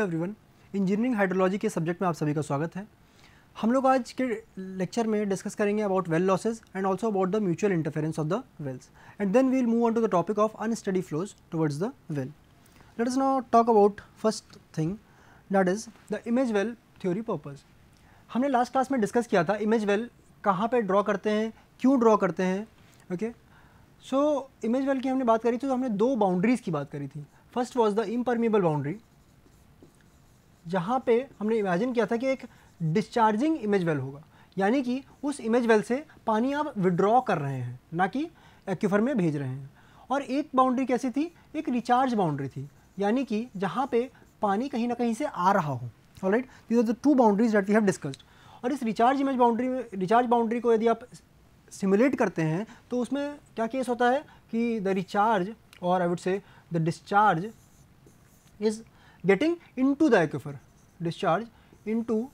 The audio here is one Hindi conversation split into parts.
हेलो एवरीवन इंजीनियरिंग हाइड्रोलॉजी के सब्जेक्ट में आप सभी का स्वागत है हम लोग आज के लेक्चर में डिस्कस करेंगे about well losses and also about the mutual interference of the wells and then we'll move on to the topic of unsteady flows towards the well let us now talk about first thing that is the image well theory purpose हमने लास्ट क्लास में डिस्कस किया था इमेज वेल कहाँ पर ड्रॉ करते हैं क्यों ड्रॉ करते हैं ओके सो इमेज वेल की हमने बात करी थी तो हमने दो बाउंड्रीज़ की बात करी थी first was the impermeable boundary जहाँ पे हमने इमेजिन किया था कि एक डिस्चार्जिंग इमेज वेल होगा यानी कि उस इमेज वेल से पानी आप विड्रॉ कर रहे हैं ना कि एक्फर में भेज रहे हैं और एक बाउंड्री कैसी थी एक रिचार्ज बाउंड्री थी यानी कि जहाँ पे पानी कहीं ना कहीं से आ रहा हो all right these are the two boundaries that we have discussed और इस रिचार्ज इमेज बाउंड्री में रिचार्ज बाउंड्री को यदि आप सिमुलेट करते हैं तो उसमें क्या केस होता है कि द रिचार्ज और I would say the discharge is getting into the aquifer discharge into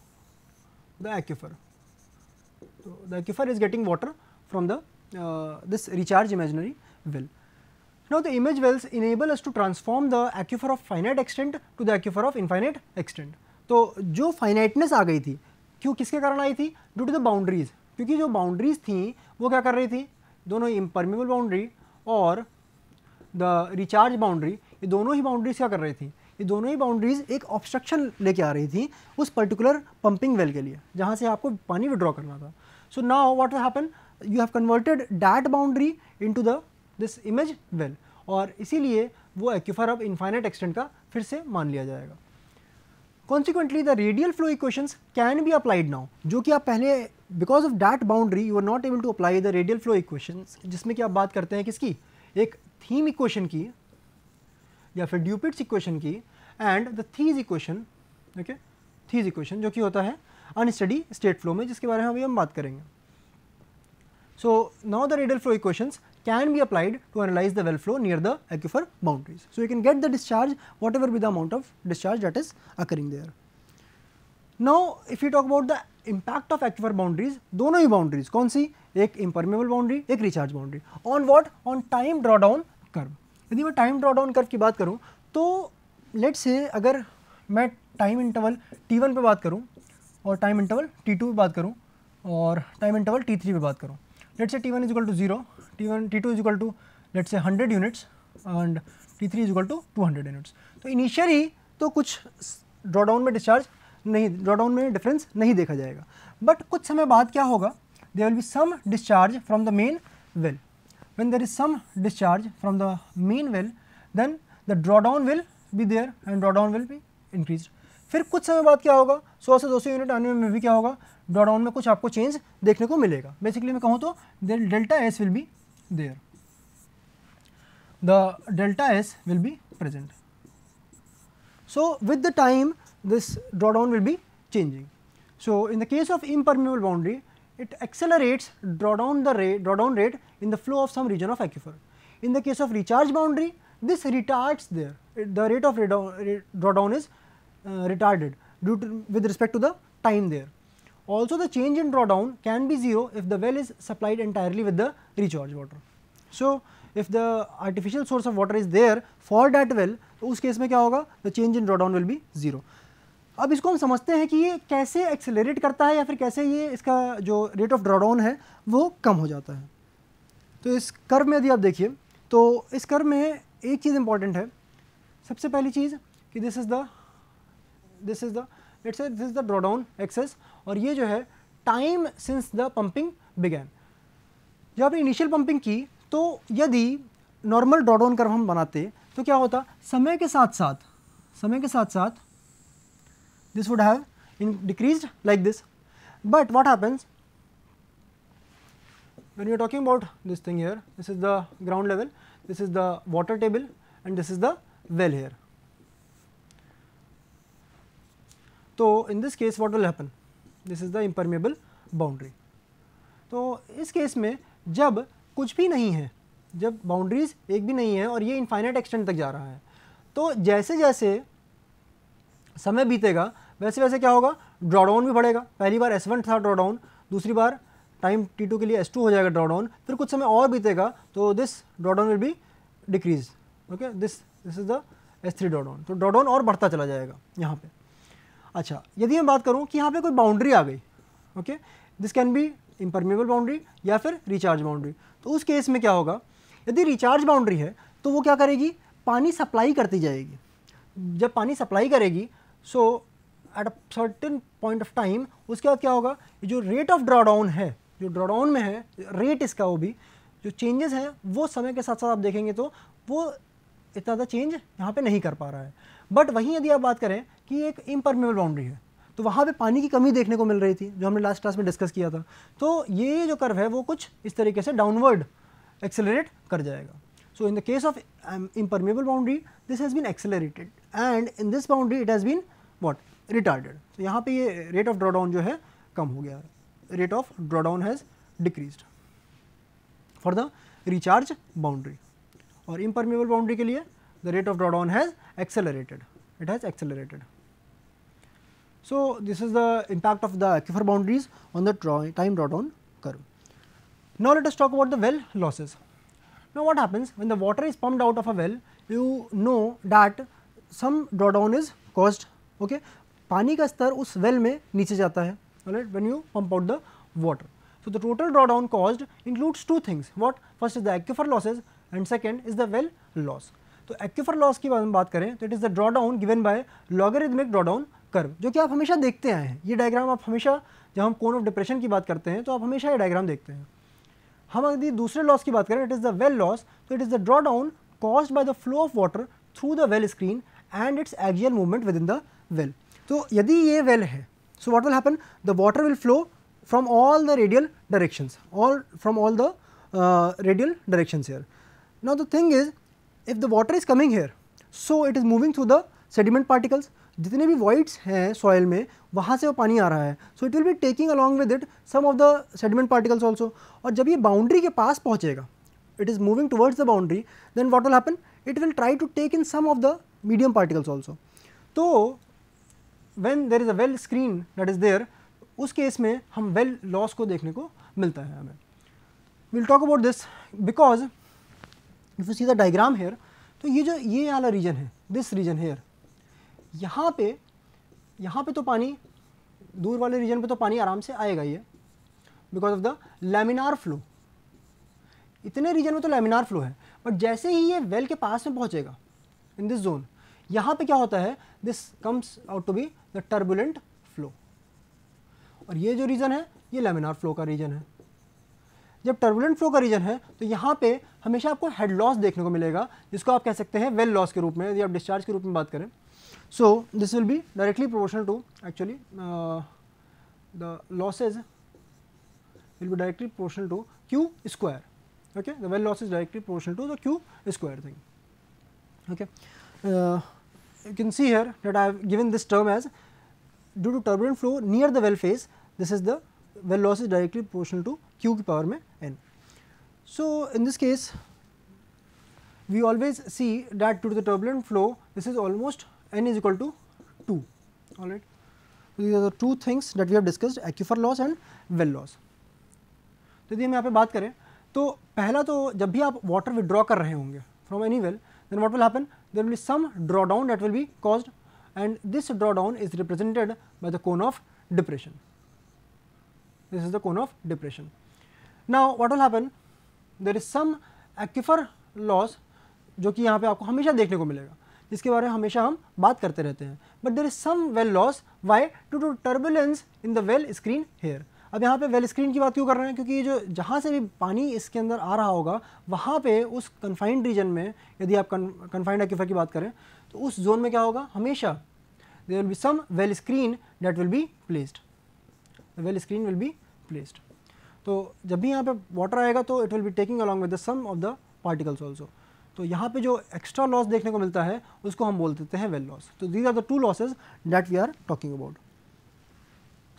the aquifer. So, the aquifer is getting water from the uh, this recharge imaginary well. Now, the image wells enable us to transform the aquifer of finite extent to the aquifer of infinite extent. so jo finiteness aa gayi thi क्यों kiske karan aayi thi due to the boundaries kyunki jo boundaries thi wo kya kar rahi thi dono impermeable boundary और द रिचार्ज बाउंड्री ये दोनों ही बाउंड्रीज क्या कर रही थी ये दोनों ही बाउंड्रीज एक ऑब्स्ट्रक्शन लेके आ रही थी उस पर्टिकुलर पंपिंग वेल के लिए जहाँ से आपको पानी विड्रॉ करना था so now what happen you have converted that boundary in the this image well और इसीलिए वो एक्यूफर अब इन्फाइनाइट एक्सटेंट का फिर से मान लिया जाएगा consequently the radial flow equations can be applied now जो कि आप पहले because of that boundary you are not able to apply the radial flow equations जिसमें कि आप बात करते हैं किसकी एक थीम इक्वेशन की या फिर ड्यूपिट्स इक्वेशन की and the these equation okay these equation जो कि होता है अनस्टडी स्टेट फ्लो में जिसके बारे में अभी हम बात करेंगे so now the radial flow equations can be applied to analyze the well flow near the aquifer boundaries so you can get the discharge whatever with amount of discharge that is occurring there now if you talk about the impact of aquifer boundaries दोनों ही बाउंड्रीज कौन सी एक इम्परमेबल बाउंड्री एक recharge boundary on what on time drawdown curve यदि मैं टाइम ड्रॉ डाउन कर्व की बात करूँ तो लेट से अगर मैं टाइम इंटरवल टी वन पर बात करूँ और टाइम इंटरवल टी टू पर बात करूँ और टाइम इंटरवल टी थ्री पर बात करूँ let say t one equal to zero t one t two equal to let say hundred units and t three equal to two hundred units तो इनिशियली तो कुछ ड्रॉडाउन में डिस्चार्ज नहीं ड्रॉडाउन में डिफरेंस नहीं देखा जाएगा बट कुछ समय बाद क्या होगा there will be some discharge from the main well when there is some discharge from the main well then the drawdown will be there and drawdown will be increased फिर कुछ समय बाद क्या होगा 100 से 200 यूनिट आने में भी क्या होगा ड्रॉडाउन में कुछ आपको चेंज देखने को मिलेगा बेसिकली मैं कहूँ तो there delta s will be there the delta s will be present so with the time this drawdown will be changing so in the case of impermeable boundary it accelerates drawdown the rate, drawdown rate in the flow of some region of aquifer. In the case of recharge boundary, this retards there, it, the rate of drawdown is uh, retarded due to with respect to the time there. Also the change in drawdown can be 0 if the well is supplied entirely with the recharge water. So, if the artificial source of water is there for that well, in case case में क्या होगा the change in drawdown will be अब इसको हम समझते हैं कि ये कैसे एक्सेलरेट करता है या फिर कैसे ये इसका जो रेट ऑफ ड्रॉडाउन है वो कम हो जाता है तो इस कर्व में यदि आप देखिए तो इस कर्व में एक चीज़ इम्पॉर्टेंट है सबसे पहली चीज़ कि this is the this is the let's this is the drawdown axis और ये जो है time since the pumping began जब आपने इनिशियल पम्पिंग की तो यदि नॉर्मल ड्रॉडाउन कर्व हम बनाते तो क्या होता समय के साथ साथ समय के साथ साथ this would have in decreased like this. But what happens when you are talking about this thing here, this is the ground level, this is the water table and this is the well here. So, in this case what will happen? This is the impermeable boundary. So, इस केस में जब कुछ भी नहीं है जब बाउंड्रीज एक भी नहीं है और ये infinite extent तक जा रहा है तो जैसे जैसे समय बीतेगा वैसे वैसे क्या होगा ड्रॉडाउन भी बढ़ेगा पहली बार एस वन था ड्रॉडाउन दूसरी बार टाइम टी टू के लिए एस टू हो जाएगा ड्रॉडाउन फिर कुछ समय और बीतेगा तो this drawdown will be decrease okay this this is the s three drawdown तो ड्रॉडाउन और बढ़ता चला जाएगा यहाँ पे अच्छा यदि मैं बात करूँ कि यहाँ पे कोई बाउंड्री आ गई okay this can be impermeable boundary या फिर रिचार्ज बाउंड्री तो उस केस में क्या होगा यदि रिचार्ज बाउंड्री है तो वो क्या करेगी पानी सप्लाई करती जाएगी जब पानी सप्लाई करेगी so at a certain point of time उसके बाद क्या होगा जो रेट ऑफ ड्रॉडाउन है जो ड्रॉडाउन में है रेट इसका वो भी जो चेंजेस हैं वो समय के साथ साथ आप देखेंगे तो वो इतना ज़्यादा चेंज यहाँ पे नहीं कर पा रहा है बट वहीं यदि आप बात करें कि एक इम्परमेबल बाउंड्री है तो वहाँ पे पानी की कमी देखने को मिल रही थी जो हमने लास्ट क्लास में डिस्कस किया था तो ये जो कर्व है वो कुछ इस तरीके से डाउनवर्ड एक्सेलरेट कर जाएगा so in the case of impermeable boundary this has been accelerated and in this boundary it has been what retarded तो यहाँ पे ये रेट ऑफ ड्रॉडाउन जो है कम हो गया rate of drawdown has decrease for the recharge boundary और इम्परमेबल बाउंड्री के लिए the rate of drawdown has accelerated it has accelerated so this is the impact of the aquifer boundaries on the time drawdown curve no let's talk about the well losses no what happens when the water is pump out of a well you know that some drawdown is caused okay पानी का स्तर उस वेल में नीचे जाता है right when you pump out the so the total draw down caused includes two things what first is the aquifer losses and second is the well loss तो एक्फर लॉस की बात करें तो it is the drawdown given by logarithmic drawdown curve जो कि आप हमेशा देखते आए हैं ये डायग्राम आप हमेशा जब हम कोन ऑफ डिप्रेशन की बात करते हैं तो आप हमेशा ये डायग्राम देखते हैं हम यदि दूसरे लॉस की बात करें it is the well loss तो it is the drawdown cause by the flow of water through the well screen and its axial movement within the well तो यदि ये वेल है so what will happen the water will flow from all the radial directions all from all the radial directions here now the thing is if the water is coming here so it is moving through the sediment particles जितने भी वॉइड्स हैं सॉयल में वहाँ से वो पानी आ रहा है so it will be taking along with it some of the sediment particles also और जब ये बाउंड्री के पास पहुँचेगा it is moving towards the boundary then what will happen it will try to take in some of the medium particles also तो when there is a well screen that is there उस केस में हम वेल well लॉस को देखने को मिलता है हमें will talk about this because if you see the diagram here तो ये जो ये वाला रीजन है दिस रीजन हेयर यहाँ पे यहाँ पे तो पानी दूर वाले रीजन पे तो पानी आराम से आएगा ये because of the laminar flow इतने रीजन में तो लेमिनार फ्लो है बट जैसे ही ये वेल के पास में पहुँचेगा इन दिस जोन यहाँ पे क्या होता है this comes out to be the turbulent flow और ये जो रीजन है ये लेमिनार फ्लो का रीजन है जब टर्बुलेंट फ्लो का रीजन है तो यहां पे हमेशा आपको हेड लॉस देखने को मिलेगा जिसको आप कह सकते हैं वेल लॉस के रूप में यदि आप डिस्चार्ज के रूप में बात करें so this will be directly proportional to actually the losses will be directly proportional to Q square okay the well loss is directly proportional to the Q square thing okay you can see here that I given this term as due to turbulent flow near the well phase this is the well loss is directly proportional to q to the power में n. So, in this case we always see that due to the turbulent flow this is almost n is equal to 2 all right. These are the two things that we have discussed aquifer loss and well loss. तो यदि हम यहाँ पे बात करें तो पहला तो जब भी आप वाटर विड्रॉ कर रहे होंगे from any well then what will happen there will be some draw down that will be caused and this drawdown is represented by the cone of depression. This is the cone of depression. Now, what will happen? There is some aquifer loss जो कि यहाँ पे आपको हमेशा देखने को मिलेगा जिसके बारे में हमेशा हम बात करते रहते हैं but there is some well loss why to to turbulence in the well screen here अब यहाँ पे वेल स्क्रीन की बात क्यों कर रहे हैं क्योंकि ये जो जहाँ से भी पानी इसके अंदर आ रहा होगा वहाँ पे उस कन्फाइंड रीजन में यदि आप कन्फाइंड एक्यूफर की बात करें तो उस जोन में क्या होगा हमेशा they will be some well screen that will be placed well screen will be placed तो जब भी यहाँ पे वाटर आएगा तो it will be taking along with the some of the particles also तो यहाँ पे जो एक्स्ट्रा लॉस देखने को मिलता है उसको हम बोल देते हैं वेल लॉस तो these are the two losses that we are talking about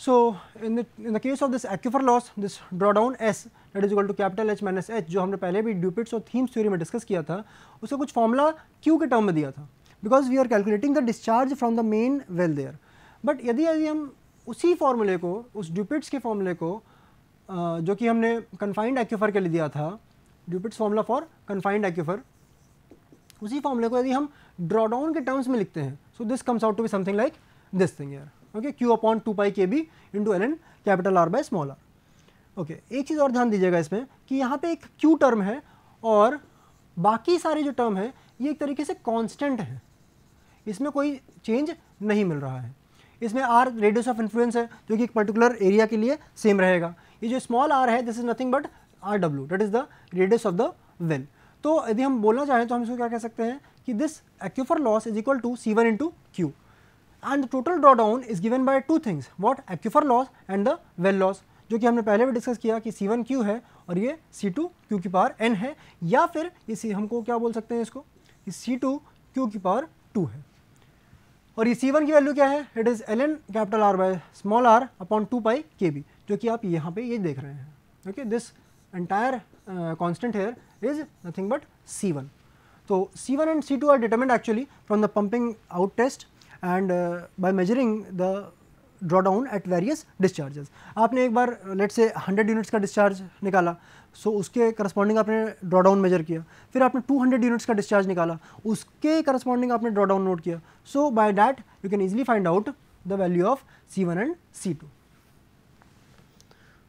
so in in the case of this aquifer loss this draw down s that is equal to capital H minus H जो हमने पहले भी ड्यूपिट्स और थीम्स थ्योरी में डिस्कस किया था उसका कुछ फॉर्मूला क्यू के टर्म में दिया था because we are calculating the discharge from the main well there but यदि यदि हम उसी फॉर्मूले को उस ड्यूपिट्स के फॉर्मूले को जो कि हमने कन्फाइंड एक्यूफर के लिए दिया था Dupuit's formula for confined aquifer उसी फॉर्मूले को यदि हम ड्रॉडाउन के टर्म्स में लिखते हैं so this comes out to be something like this thing यार okay Q upon two pi K B into L N capital R by small R okay एक चीज़ और ध्यान दीजिएगा इसमें कि यहाँ पे एक क्यू टर्म है और बाकी सारे जो टर्म है ये एक तरीके से कांस्टेंट हैं इसमें कोई चेंज नहीं मिल रहा है इसमें आर रेडियस ऑफ इन्फ्लुएंस है जो कि एक पर्टिकुलर एरिया के लिए सेम रहेगा ये जो स्मॉल आर है this is nothing but R W that is the radius of the well तो यदि हम बोलना चाहें तो हम इसको क्या कह सकते हैं कि this aquifer loss is equal to C one into Q and total draw down is given by two things what aquifer loss and the well loss जो कि हमने पहले भी डिस्कस किया कि सी वन क्यू है और ये सी टू क्यू की पावर एन है या फिर ये हमको क्या बोल सकते हैं इसको सी टू क्यू की पावर टू है और ये सी वन की वैल्यू क्या है it is L N capital R by small R upon two pi K B जो कि आप यहाँ पे ये देख रहे हैं okay this entire constant here is nothing but C one तो C one and C two are determined actually from the pumping out test and by measuring the draw down at various discharges आपने एक बार लेट से 100 यूनिट्स का डिस्चार्ज निकाला सो so, उसके करस्पॉन्डिंग आपने ड्रॉडाउन मेजर किया फिर आपने 200 यूनिट्स का डिस्चार्ज निकाला उसके करस्पॉन्डिंग आपने ड्रॉडाउन नोट किया so by that you can easily find out the value of C one and C two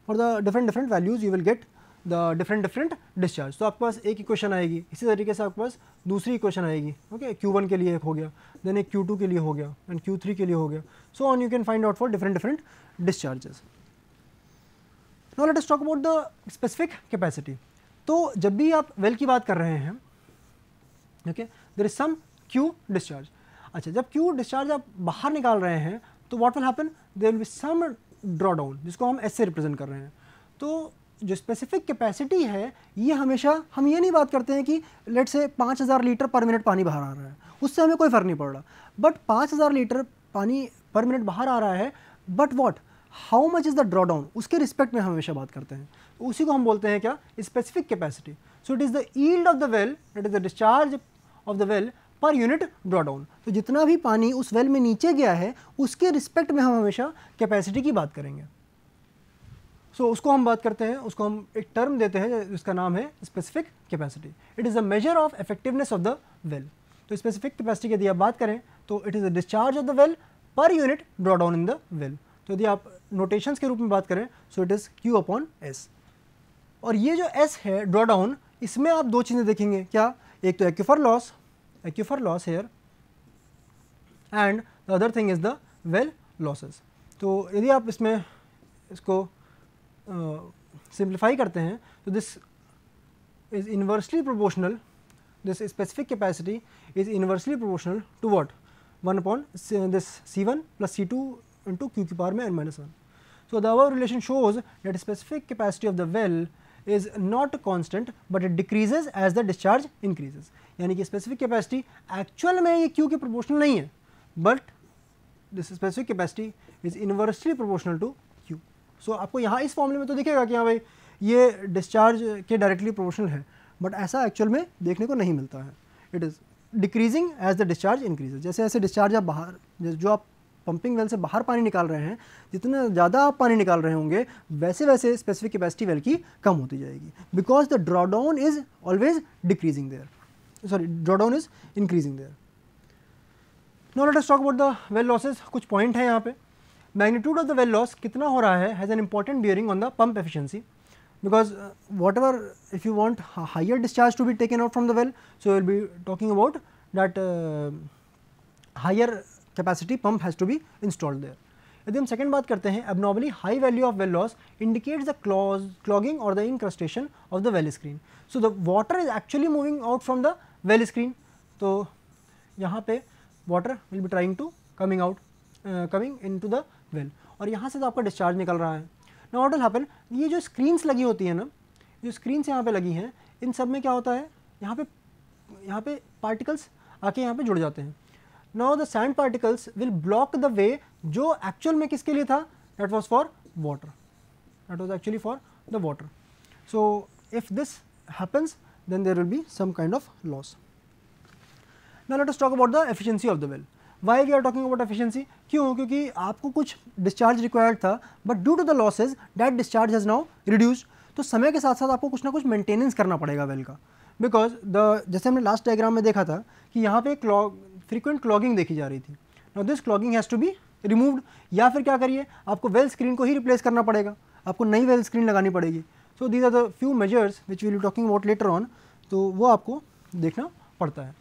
for the different different values you will get the different different discharge तो आपके पास एक इक्वेशन आएगी इसी तरीके से आपके पास दूसरी इक्वेशन आएगी ओके क्यू वन के लिए एक हो गया देन एक क्यू टू के लिए हो गया एंड क्यू थ्री के लिए हो गया so on you can find out for different different discharges no let us talk about the specific capacity तो जब भी आप वेल की बात कर रहे हैं okay there is some Q discharge अच्छा जब क्यू डिस्चार्ज आप बाहर निकाल रहे हैं तो what will happen there will be some draw down जिसको हम ऐसे से रिप्रेजेंट कर रहे हैं तो जो स्पेसिफिक कैपेसिटी है ये हमेशा हम ये नहीं बात करते हैं कि लेट से पाँच हज़ार लीटर पर मिनट पानी बाहर आ रहा है उससे हमें कोई फ़र्क नहीं पड़ रहा बट पाँच हज़ार लीटर पानी पर मिनट बाहर आ रहा है but what how much is the draw down उसके रिस्पेक्ट में हम हमेशा बात करते हैं उसी को हम बोलते हैं क्या specific capacity so it is the yield of the well it is the discharge of the well per unit draw down तो जितना भी पानी उस वेल में नीचे गया है उसके रिस्पेक्ट में हम हमेशा कैपेसिटी की बात करेंगे सो so, उसको हम बात करते हैं उसको हम एक टर्म देते हैं जिसका नाम है specific capacity it is a measure of effectiveness of the well तो स्पेसिफिक कैपेसिटी की यदि आप बात करें तो it is a discharge of the well per unit drawdown in the well तो यदि आप नोटेशंस के रूप में बात करें so it is Q upon S और ये जो एस है ड्रॉडाउन इसमें आप दो चीज़ें देखेंगे क्या एक तो aquifer loss aquifer loss here and the other thing is the well losses तो यदि आप इसमें इसको सिंप्लीफाई uh, करते हैं तो this is inversely proportional this specific capacity is inversely proportional to what one upon this C one plus C two into Q की पावर में N minus one So, the above relation shows that specific capacity of the well is not a constant, but it decreases as the discharge increases. यानी कि specific capacity actual में ये Q के proportional नहीं है but this specific capacity is inversely proportional to Q. So, आपको यहाँ इस formula में तो दिखेगा कि यहाँ भाई ये discharge के directly proportional है but ऐसा actual में देखने को नहीं मिलता है It is decreasing as the discharge increases. जैसे ऐसे discharge आप बाहर जो आप पंपिंग वेल से बाहर पानी निकाल रहे हैं जितना ज़्यादा आप पानी निकाल रहे होंगे वैसे वैसे स्पेसिफिक कैपेसिटी वेल की कम होती जाएगी because the drawdown is always decreasing there sorry drawdown is increasing there no let us talk about the well losses कुछ पॉइंट है यहाँ पे magnitude of the well loss कितना हो रहा है has an important bearing on the pump efficiency because whatever if you want higher discharge to be taken out from the well so will be talking about that higher capacity pump has to be installed there यदि हम सेकंड बात करते हैं abnormally high value of well loss indicates the clogging और the incrustation of the well screen so the water is actually moving out from the well screen तो यहाँ पे water will be trying to coming out coming into the well और यहाँ से तो आपका डिस्चार्ज निकल रहा है ना वॉट हैपन ये जो स्क्रीन्स लगी होती है ना जो स्क्रीन्स यहाँ पे लगी हैं इन सब में क्या होता है यहाँ पे यहाँ पे पार्टिकल्स आके यहाँ पे जुड़ जाते हैं now the sand particles will block the way जो एक्चुअल में किसके लिए था that was for water that was actually for the water so if this happens then there will be some kind of loss now let talk about the efficiency of the well why we are talking about efficiency क्यों क्योंकि आपको कुछ डिस्चार्ज रिक्वायर्ड था but due to the losses that discharge has now reduce तो समय के साथ साथ आपको कुछ ना कुछ मेंटेनेंस करना पड़ेगा वेल का बिकॉज द जैसे हमने लास्ट डायग्राम में देखा था कि यहाँ पे क्लॉक फ्रिक्वेंट क्लॉगिंग देखी जा रही थी now this clogging has to be removed या फिर क्या करिए आपको वेल स्क्रीन को ही रिप्लेस करना पड़ेगा आपको नई वेल स्क्रीन लगानी पड़ेगी so these are the few measures which we talking about later on तो वो आपको देखना पड़ता है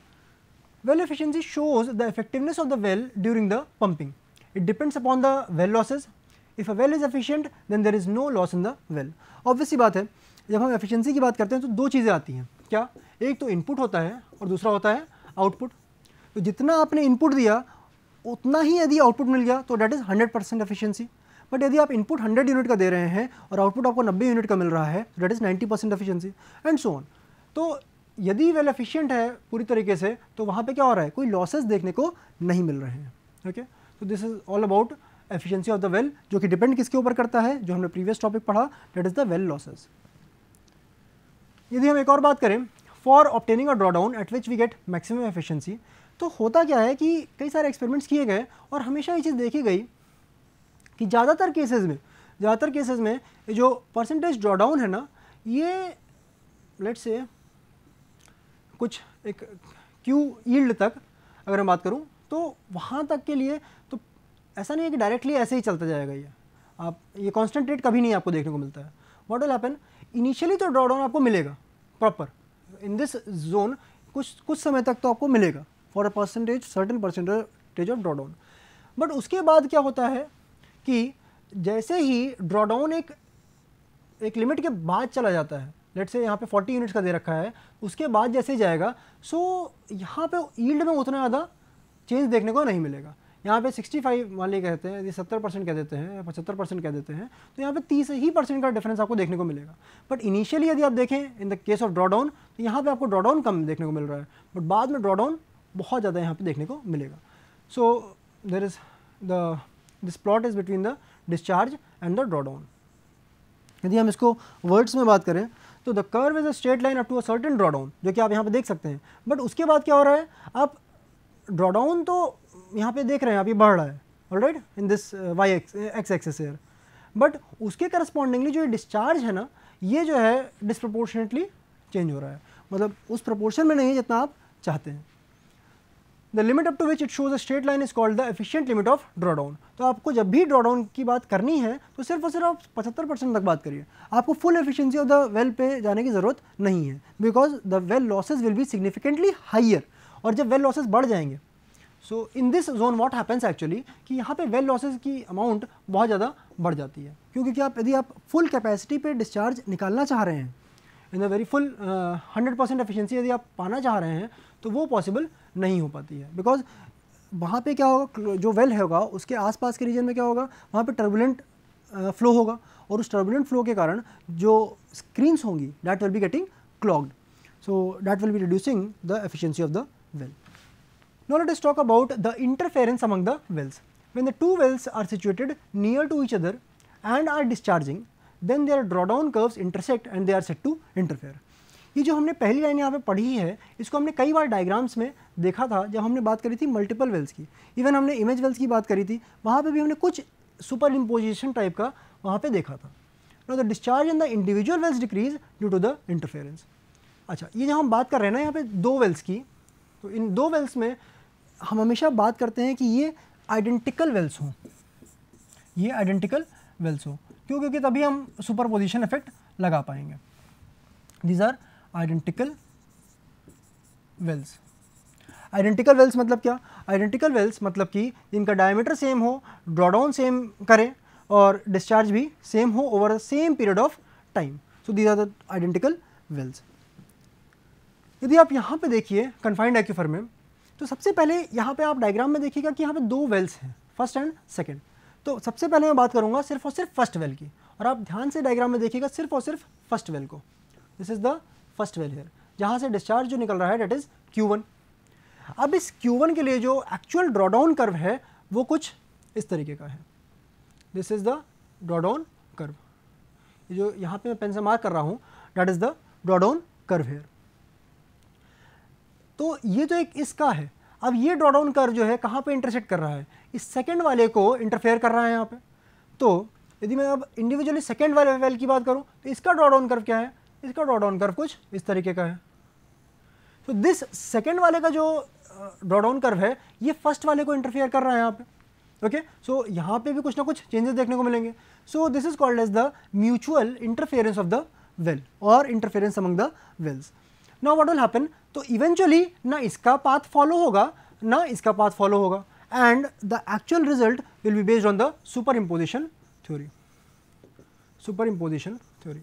well efficiency shows the effectiveness of the well during the pumping it depends upon the well losses if a well is efficient then there is no loss in the well obviously बात है जब हम एफिशियंसी की बात करते हैं तो दो चीज़ें आती हैं क्या एक तो इनपुट होता है और दूसरा होता है आउटपुट तो जितना आपने इनपुट दिया उतना ही यदि आउटपुट मिल गया तो that is hundred percent efficiency but यदि आप इनपुट हंड्रेड यूनिट का दे रहे हैं और आउटपुट आपको नब्बे यूनिट का मिल रहा है तो that is ninety percent efficiency and so on तो यदि वेल एफिशियंट है पूरी तरीके से तो वहाँ पे क्या हो रहा है कोई लॉसेज देखने को नहीं मिल रहे हैं ओके तो this is all about efficiency of the well जो कि डिपेंड किसके ऊपर करता है जो हमने प्रीवियस टॉपिक पढ़ा that is the well losses यदि हम एक और बात करें for obtaining a drawdown at which we get maximum efficiency तो होता क्या है कि कई सारे एक्सपेरिमेंट्स किए गए और हमेशा ये चीज़ देखी गई कि ज़्यादातर केसेस में ज़्यादातर केसेस में जो परसेंटेज ड्रॉडाउन है ना ये लेट्स से कुछ एक क्यू ईल्ड तक अगर मैं बात करूँ तो वहाँ तक के लिए तो ऐसा नहीं है कि डायरेक्टली ऐसे ही चलता जाएगा ये आप ये कॉन्स्टेंट रेट कभी नहीं आपको देखने को मिलता है वॉट विल हैपन इनिशियली तो ड्रॉडाउन आपको मिलेगा प्रॉपर इन दिस जोन कुछ कुछ समय तक तो आपको मिलेगा for a percentage certain percentage of drawdown but उसके बाद क्या होता है कि जैसे ही ड्रॉडाउन एक एक लिमिट के बाद चला जाता है लेट से यहाँ पे 40 यूनिट्स का दे रखा है उसके बाद जैसे ही जाएगा सो यहाँ पे ईल्ड में उतना ज़्यादा चेंज देखने को नहीं मिलेगा यहाँ पे 65 मान ली कहते हैं यदि 70 परसेंट कह देते हैं या पचहत्तर परसेंट कह देते हैं तो यहाँ पे 30 ही परसेंट का डिफरेंस आपको देखने को मिलेगा बट इनिशियली यदि आप देखें in the case of drawdown तो यहाँ पे आपको ड्रॉडाउन कम देखने को मिल रहा है बट बाद में ड्रॉडाउन बहुत ज़्यादा यहाँ पे देखने को मिलेगा so there is the this plot is between the discharge and the drawdown यदि हम इसको वर्ड्स में बात करें तो the curve is a straight line up to a certain drawdown जो कि आप यहाँ पे देख सकते हैं बट उसके बाद क्या हो रहा है आप ड्रॉडाउन तो यहाँ पे देख रहे हैं आप ये बढ़ रहा है alright in this Y X X axes here but उसके करस्पॉन्डिंगली जो ये डिस्चार्ज है ना ये जो है डिस्प्रपोर्शनेटली चेंज हो रहा है मतलब उस प्रपोर्शन में नहीं जितना आप चाहते हैं the limit up to which it shows a straight line is called the efficient limit of drawdown तो आपको जब भी ड्रॉडाउन की बात करनी है तो सिर्फ और सिर्फ आप पचहत्तर परसेंट तक बात करिए आपको full efficiency of the well पे जाने की ज़रूरत नहीं है because the well losses will be significantly higher और जब वेल लॉसेज बढ़ जाएंगे so in this zone what happens actually कि यहाँ पे वेल लॉसेज की अमाउंट बहुत ज़्यादा बढ़ जाती है क्योंकि क्या आप यदि आप फुल कैपेसिटी पे डिस्चार्ज निकालना चाह रहे हैं in the very full hundred percent efficiency यदि आप पाना चाह रहे हैं तो वो पॉसिबल नहीं हो पाती है बिकॉज वहाँ पे क्या होगा जो वेल होगा उसके आसपास के रीजन में क्या होगा वहाँ पे टर्बुलेंट फ्लो होगा और उस टर्बुलेंट फ्लो के कारण जो स्क्रीन्स होंगी that will be getting clogged so that will be reducing the efficiency of the well no let us talk about the interference among the wells when the two wells are situated near to each other and are discharging then they are drawdown curve intersect and they are set to interfere ये जो हमने पहली लाइन यहाँ पे पढ़ी है इसको हमने कई बार डायग्राम्स में देखा था जब हमने बात करी थी मल्टीपल वेल्स की इवन हमने इमेज वेल्स की बात करी थी वहाँ पे भी हमने कुछ सुपर इम्पोजिशन टाइप का वहाँ पे देखा था no the discharge in the individual wells decrease due to the interference अच्छा ये जब हम बात कर रहे हैं ना यहाँ पे दो वेल्स की तो इन दो वेल्स में हम हमेशा बात करते हैं कि ये आइडेंटिकल वेल्स हों ये आइडेंटिकल वेल्स हों क्यों क्योंकि तभी हम सुपर पोजिशन इफेक्ट लगा पाएंगे these are identical wells identical wells मतलब क्या आइडेंटिकल वेल्स मतलब कि इनका डायमीटर सेम हो ड्रॉडाउन सेम करें और डिस्चार्ज भी सेम हो over the same period of time so these are the identical wells यदि आप यहाँ पे देखिए कन्फाइंड एक्यूफर में तो सबसे पहले यहाँ पे आप डायग्राम में देखिएगा कि यहाँ पे दो वेल्स हैं फर्स्ट एंड सेकेंड तो सबसे पहले मैं बात करूँगा सिर्फ और सिर्फ फर्स्ट वेल की और आप ध्यान से डायग्राम में देखिएगा सिर्फ और सिर्फ फर्स्ट वेल को this is the first well here जहाँ से डिस्चार्ज जो निकल रहा है डेट इज़ क्यू वन अब इस Q1 के लिए जो एक्चुअल ड्रॉडाउन कर्व है वो कुछ इस तरीके का है this is the drawdown curve जो यहाँ पे मैं पेन से मार्क कर रहा हूँ that is the drawdown curve here तो ये जो तो एक इसका है अब ये ड्रॉडाउन कर्व जो है कहाँ पे इंटरसेक्ट कर रहा है इस सेकेंड वाले को इंटरफेयर कर रहा है यहाँ पे तो यदि मैं अब इंडिविजुअली सेकेंड वाले वेल की बात करूँ तो इसका ड्रॉडाउन कर्व क्या है इसका ड्रॉडाउन कर्व कुछ इस तरीके का है तो दिस सेकेंड वाले का जो ड्रॉडाउन कर्व है ये फर्स्ट वाले को इंटरफेयर कर रहा है यहाँ पे ओके सो यहाँ पे भी कुछ ना कुछ चेंजेस देखने को मिलेंगे so this is called as the mutual interference of the well और interference among the wells now what will happen तो इवेंचुअली ना इसका पाथ फॉलो होगा ना इसका पाथ फॉलो होगा and the actual result will be based on the super imposition theory super imposition theory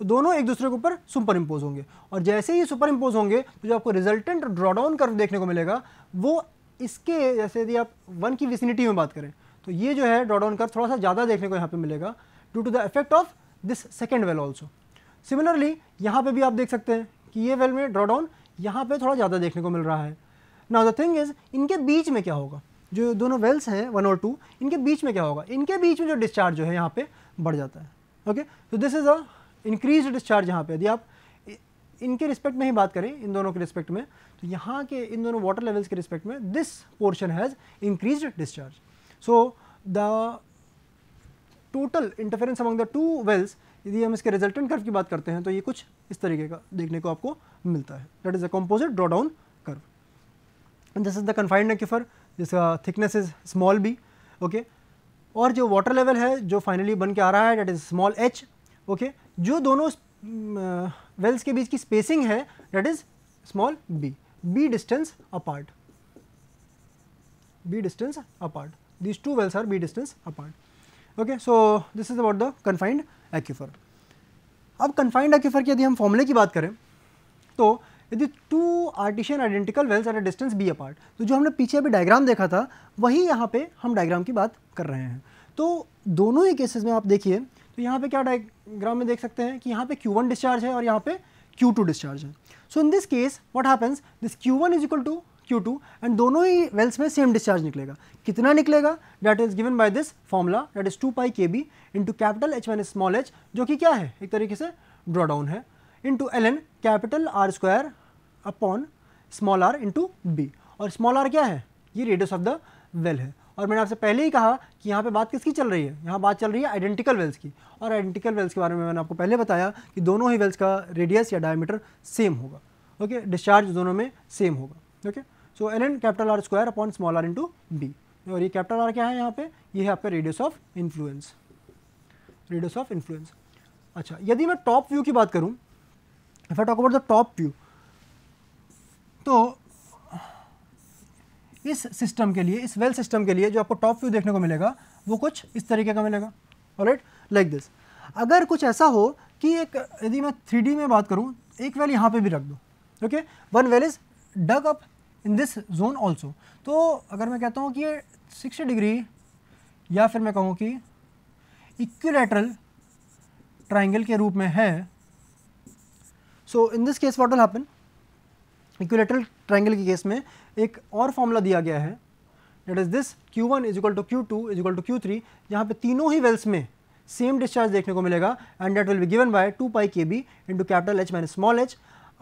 तो दोनों एक दूसरे के ऊपर सुपर इम्पोज होंगे और जैसे ही सुपर इम्पोज होंगे तो जो आपको रिजल्टेंट ड्रॉडाउन कर्व देखने को मिलेगा वो इसके जैसे यदि आप वन की विसिनिटी में बात करें तो ये जो है ड्रॉडाउन कर्व थोड़ा सा ज़्यादा देखने को यहाँ पर मिलेगा due to the effect of this second well also similarly यहाँ पर भी आप देख सकते हैं कि ये वेल में ड्रॉडाउन यहाँ पर थोड़ा ज़्यादा देखने को मिल रहा है ना द थिंग इज़ इनके बीच में क्या होगा जो दोनों वेल्स हैं वन और टू इनके बीच में क्या होगा इनके बीच में जो डिस्चार्ज जो है यहाँ पे बढ़ जाता है ओके तो this is a increase discharge यहाँ पे यदि आप इनके रिस्पेक्ट में ही बात करें इन दोनों के रिस्पेक्ट में तो यहाँ के इन दोनों वाटर लेवल्स के रिस्पेक्ट में this portion has increase discharge so the total interference among the two wells यदि हम इसके रिजल्टेंट कर्व की बात करते हैं तो ये कुछ इस तरीके का देखने को आपको मिलता है that is a composite draw down curve this is the confined aquifer जिसका thickness is small B okay और जो वाटर लेवल है जो फाइनली बन के आ रहा है that is small H okay जो दोनों वेल्स के बीच की स्पेसिंग है that is small B B distance apart B distance apart these two wells are B distance apart okay so this is about the confined aquifer अब कन्फाइंड एक्फर की यदि हम फॉर्मूले की बात करें तो यदि two artesian identical wells at a distance B apart तो जो हमने पीछे अभी डायग्राम देखा था वही यहाँ पे हम डायग्राम की बात कर रहे हैं तो दोनों ही केसेस में आप देखिए तो यहाँ पे क्या डायग्राम में देख सकते हैं कि यहाँ पे Q1 डिस्चार्ज है और यहाँ पे Q2 डिस्चार्ज है so in this case what happens this Q1 is equal to two and दोनों ही वेल्स में सेम डिस्चार्ज निकलेगा कितना निकलेगा that is given by this formula that is two pi K B into capital H one small H जो कि क्या है एक तरीके से ड्रॉ डाउन है into L N capital R square upon small R into B और स्मॉल आर क्या है ये रेडियस ऑफ द वेल है और मैंने आपसे पहले ही कहा कि यहाँ पे बात किसकी चल रही है यहाँ बात चल रही है आइडेंटिकल वेल्स की और आइडेंटिकल वेल्स के बारे में मैंने आपको पहले बताया कि दोनों ही वेल्स का रेडियस या डायमीटर सेम होगा ओके डिस्चार्ज दोनों में सेम होगा okay so L N capital R square upon small R into B और ये कैपिटल आर क्या है यहाँ पे ये है आपका radius of influence radius of influence अच्छा यदि मैं टॉप व्यू की बात करूँ if I talk about the top view तो इस सिस्टम के लिए इस वेल सिस्टम के लिए जो आपको टॉप व्यू देखने को मिलेगा वो कुछ इस तरीके का मिलेगा राइट लाइक दिस अगर कुछ ऐसा हो कि एक यदि मैं थ्री में बात करूँ एक वेल यहाँ पर भी रख दूँ okay one well is dug up in this zone also तो अगर मैं कहता हूँ कि ये सिक्सटी डिग्री या फिर मैं कहूँ कि इक्वलेटरल ट्राइंगल के रूप में है so in this case what will happen equilateral triangle के केस में एक और फॉर्मूला दिया गया है that is this Q1 one is equal to Q two is equal to Q three यहाँ पर तीनों ही वेल्स में सेम डिस्चार्ज देखने को मिलेगा and that will be given by two pi K B into capital H minus small H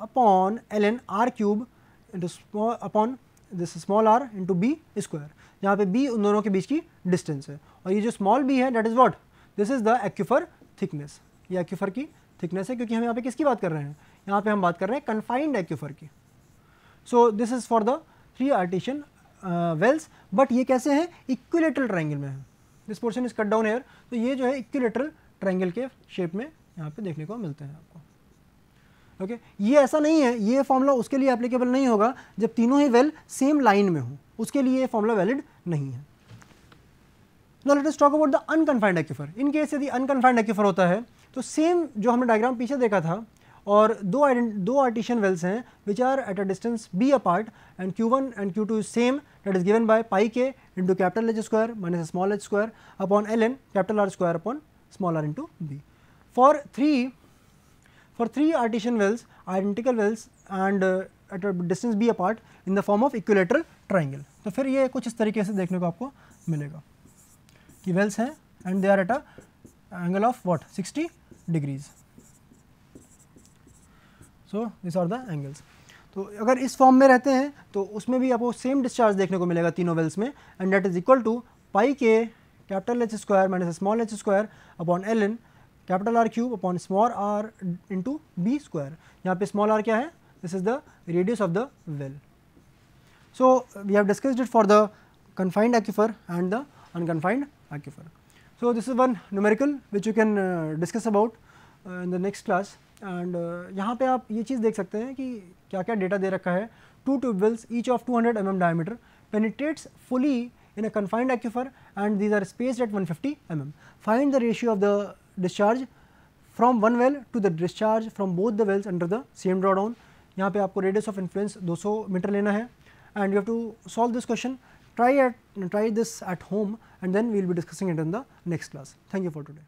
upon L N R cube into upon this small R into B square यहाँ पे बी उन दोनों के बीच की डिस्टेंस है और ये जो स्मॉल बी है that is what this is the aquifer thickness ये एक्यूफर की थिकनेस है क्योंकि हम यहाँ पे किसकी बात कर रहे हैं यहाँ पे हम बात कर रहे हैं कन्फाइंड एक्यूफर की so this is for the three artesian wells but ये कैसे हैं इक्विलेटरल ट्राइंगल में है this portion is cut down here तो ये जो है इक्विलेटरल ट्राइंगल के शेप में यहाँ पे देखने को मिलते हैं आपको ओके okay? ये ऐसा नहीं है ये फॉर्मूला उसके लिए एप्लीकेबल नहीं होगा जब तीनों ही वेल सेम लाइन में हो उसके लिए ये फॉर्मूला वैलिड नहीं है no let talk about the unconfined aquifer in case यदि अनकन्फाइंड एक्यूफर होता है तो सेम जो हमने डायग्राम पीछे देखा था और दो दो आर्टिशियन वेल्स हैं which are at a distance B apart and Q one and Q two is same that is given by pi K into capital H square minus small H square upon L N capital R square upon small R into B for three for three artesian wells identical wells and at a distance B apart in the form of equilateral triangle तो फिर ये कुछ इस तरीके से देखने को आपको मिलेगा कि वेल्स हैं and they are at an angle of what sixty degrees so this are the angles तो अगर इस फॉर्म में रहते हैं तो उसमें भी आपको सेम डिस्चार्ज देखने को मिलेगा तीनों वेल्स में and that is equal to pi K capital H square minus small H square upon L N capital R cube upon small R into B square यहाँ पे स्मॉल आर क्या है this is the radius of the well so we have discussed it for the confined aquifer and the unconfined aquifer. So this is one numerical which you can discuss about in the next class and यहाँ पे आप ये चीज़ देख सकते हैं कि क्या क्या डेटा दे रखा है two tubewells each of 200 hundred M M diameter penetrates fully in a confined aquifer and these are space at 150 fifty M M find the ratio of the discharge from one well to the discharge from both the wells under the same draw down यहाँ पे आपको रेडियस ऑफ इन्फ्लुएंस 200 मीटर लेना है and you have to solve this question try at try this at home and then we will be discussing it in the next class thank you for